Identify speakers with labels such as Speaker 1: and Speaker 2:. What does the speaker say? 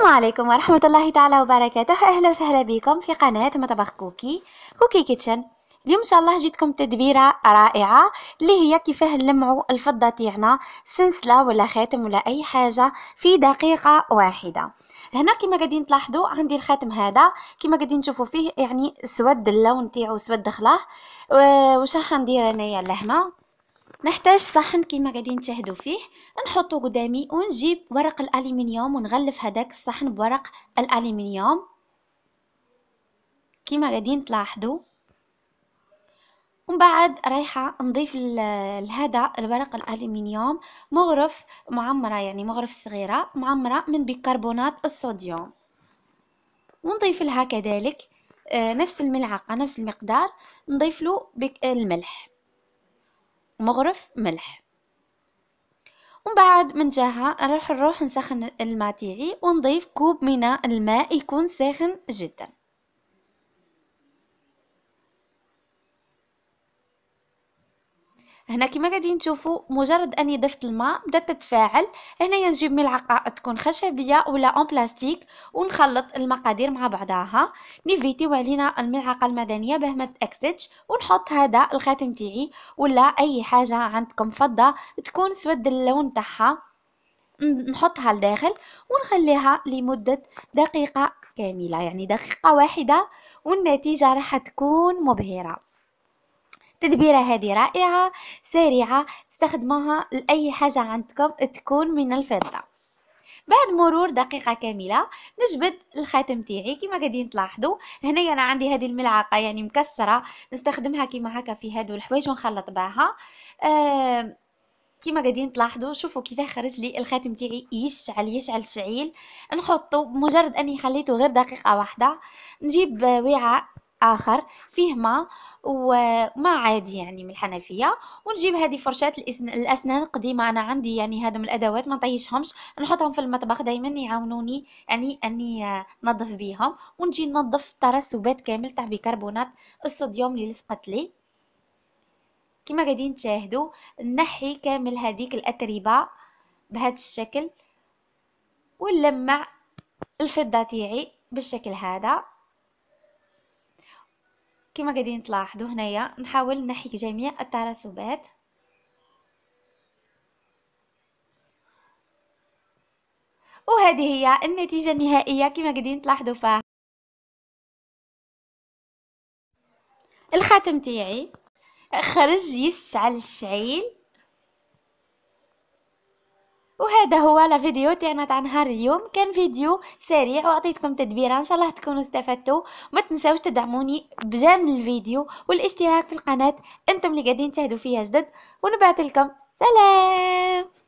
Speaker 1: السلام عليكم ورحمة الله تعالى وبركاته أهلا وسهلا بكم في قناة مطبخ كوكي كوكي كيتشن اليوم ان شاء الله جيتكم تدبيره رائعه اللي هي كيفاه نلمعوا الفضه تاعنا سلسله ولا خاتم ولا اي حاجه في دقيقه واحده هنا كما قاعدين تلاحظوا عندي الخاتم هذا كما قاعدين تشوفوا فيه يعني سود اللون تاعو سود دخله وش راح ندير انايا لهنا نحتاج صحن كما قاعدين تشاهدوا فيه نحطه قدامي ونجيب ورق الألمنيوم ونغلف هذاك الصحن بورق الألمنيوم كما قاعدين تلاحظوا ومن بعد رايحه نضيف لهذا الورق الالومنيوم مغرف معمره يعني مغرف صغيره معمره من بيكربونات الصوديوم ونضيف لها كذلك آه، نفس الملعقه نفس المقدار نضيف له الملح مغرف ملح ومن بعد من جهة نروح نروح نسخن الماء تاعي ونضيف كوب من الماء يكون ساخن جدا هنا كما غادي نشوفوا مجرد اني ضفت الماء بدات تتفاعل هنايا نجيب ملعقه تكون خشبيه ولا اون بلاستيك ونخلط المقادير مع بعضها نيفيتيو علينا الملعقه المعدنيه باه ما تاكسدش ونحط هذا الخاتم تاعي ولا اي حاجه عندكم فضه تكون سود اللون تاعها نحطها لداخل ونخليها لمدة دقيقة كاملة يعني دقيقة واحدة والنتيجة راح تكون مبهرة تدبيرة هذه رائعة سريعة تستخدموها لأي حاجة عندكم تكون من الفضة بعد مرور دقيقة كاملة نجبد الخاتم تاعي كما قاعدين تلاحظوا هنايا انا عندي هذه الملعقة يعني مكسرة نستخدمها كما هكا في هادو الحوايج ونخلط بها آه كما قاعدين تلاحظوا شوفوا كيف خرج لي الخاتم تاعي يشعل يشعل شعيل نحطه بمجرد اني خليته غير دقيقه واحده نجيب وعاء اخر فيه ماء وما عادي يعني من الحنفيه ونجيب هذه فرشاه الاسنان قديمه انا عندي يعني من الادوات ما نطيشهمش نحطهم في المطبخ دائما يعاونوني يعني اني نظف بيهم ونجي ننظف ترسبات كامل تاع بيكربونات الصوديوم اللي لصقت لي كما قاعدين تشاهدوا نحي كامل هذيك الاتربه بهذا الشكل ونلمع الفضه تاعي بالشكل هذا كما غادي تلاحظوا هنايا نحاول نحي جميع الترسبات وهذه هي النتيجة النهائية كما غادي تلاحظوا فيها الخاتم تاعي خرج يشعل الشعيل وهذا هو لا فيديو تاعنا تاع نهار اليوم كان فيديو سريع وعطيتكم تدبيره ان شاء الله تكونوا استفدتوا ما تنساوش تدعموني بجامل الفيديو والاشتراك في القناه انتم اللي قاعدين تشاهدوا فيها جدد ونبعث لكم سلام